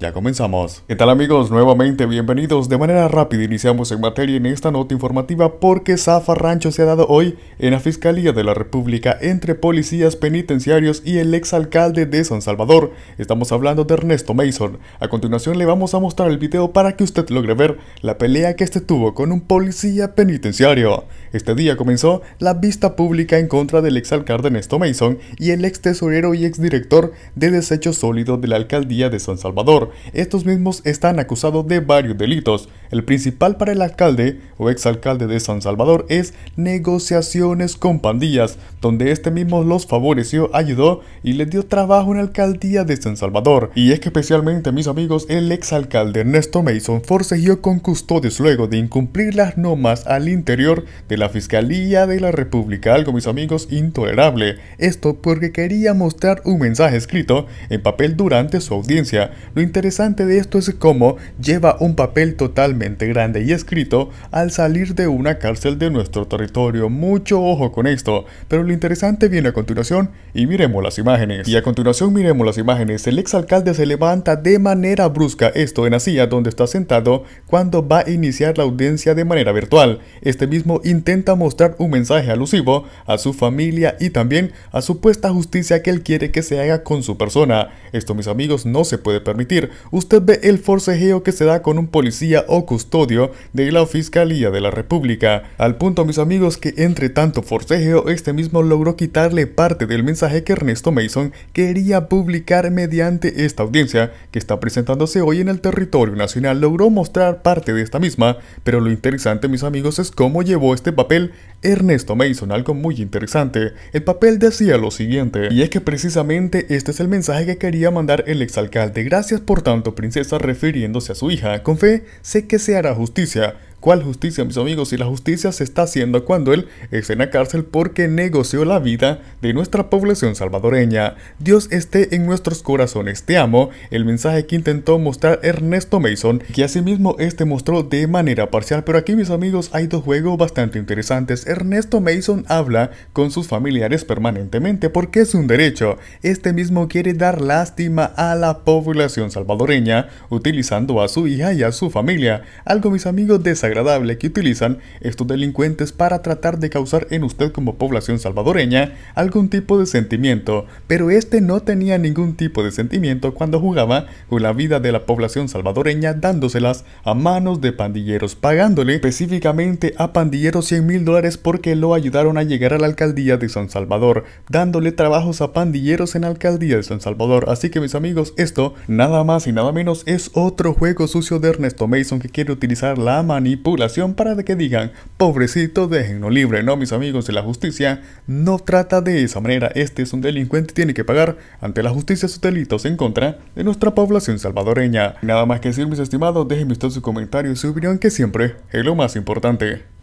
ya comenzamos. ¿Qué tal amigos? Nuevamente bienvenidos. De manera rápida iniciamos en materia en esta nota informativa porque Rancho se ha dado hoy en la Fiscalía de la República entre policías penitenciarios y el exalcalde de San Salvador. Estamos hablando de Ernesto Mason. A continuación le vamos a mostrar el video para que usted logre ver la pelea que este tuvo con un policía penitenciario. Este día comenzó la vista pública en contra del exalcalde Ernesto Mason y el ex tesorero y exdirector de Desecho Sólido de la Alcaldía de San Salvador estos mismos están acusados de varios delitos. El principal para el alcalde o exalcalde de San Salvador es negociaciones con pandillas, donde este mismo los favoreció, ayudó y les dio trabajo en la alcaldía de San Salvador. Y es que especialmente, mis amigos, el exalcalde Ernesto Mason forcejeó con custodios luego de incumplir las normas al interior de la Fiscalía de la República, algo, mis amigos, intolerable. Esto porque quería mostrar un mensaje escrito en papel durante su audiencia. Lo interesante de esto es cómo lleva un papel totalmente grande y escrito al salir de una cárcel de nuestro territorio. Mucho ojo con esto, pero lo interesante viene a continuación y miremos las imágenes. Y a continuación miremos las imágenes. El exalcalde se levanta de manera brusca, esto en la silla donde está sentado, cuando va a iniciar la audiencia de manera virtual. Este mismo intenta mostrar un mensaje alusivo a su familia y también a supuesta justicia que él quiere que se haga con su persona. Esto, mis amigos, no se puede permitir usted ve el forcejeo que se da con un policía o custodio de la Fiscalía de la República. Al punto, mis amigos, que entre tanto forcejeo, este mismo logró quitarle parte del mensaje que Ernesto Mason quería publicar mediante esta audiencia que está presentándose hoy en el territorio nacional. Logró mostrar parte de esta misma, pero lo interesante, mis amigos, es cómo llevó este papel Ernesto Mason, algo muy interesante. El papel decía lo siguiente, y es que precisamente este es el mensaje que quería mandar el exalcalde. Gracias por por tanto, princesa refiriéndose a su hija, con fe, sé que se hará justicia, ¿Cuál justicia, mis amigos? Y la justicia se está haciendo cuando él es en la cárcel porque negoció la vida de nuestra población salvadoreña. Dios esté en nuestros corazones, te amo. El mensaje que intentó mostrar Ernesto Mason, que asimismo este mostró de manera parcial. Pero aquí, mis amigos, hay dos juegos bastante interesantes. Ernesto Mason habla con sus familiares permanentemente porque es un derecho. Este mismo quiere dar lástima a la población salvadoreña, utilizando a su hija y a su familia. Algo, mis amigos, desagradable Agradable que utilizan estos delincuentes para tratar de causar en usted como población salvadoreña algún tipo de sentimiento, pero este no tenía ningún tipo de sentimiento cuando jugaba con la vida de la población salvadoreña dándoselas a manos de pandilleros, pagándole específicamente a pandilleros 100 mil dólares porque lo ayudaron a llegar a la alcaldía de San Salvador, dándole trabajos a pandilleros en la alcaldía de San Salvador. Así que mis amigos, esto nada más y nada menos es otro juego sucio de Ernesto Mason que quiere utilizar la manipulación población para que digan, pobrecito, déjenlo libre, no, mis amigos de la justicia, no trata de esa manera, este es un delincuente y tiene que pagar ante la justicia sus delitos en contra de nuestra población salvadoreña. Nada más que decir, mis estimados, déjenme usted su comentario y su opinión que siempre es lo más importante.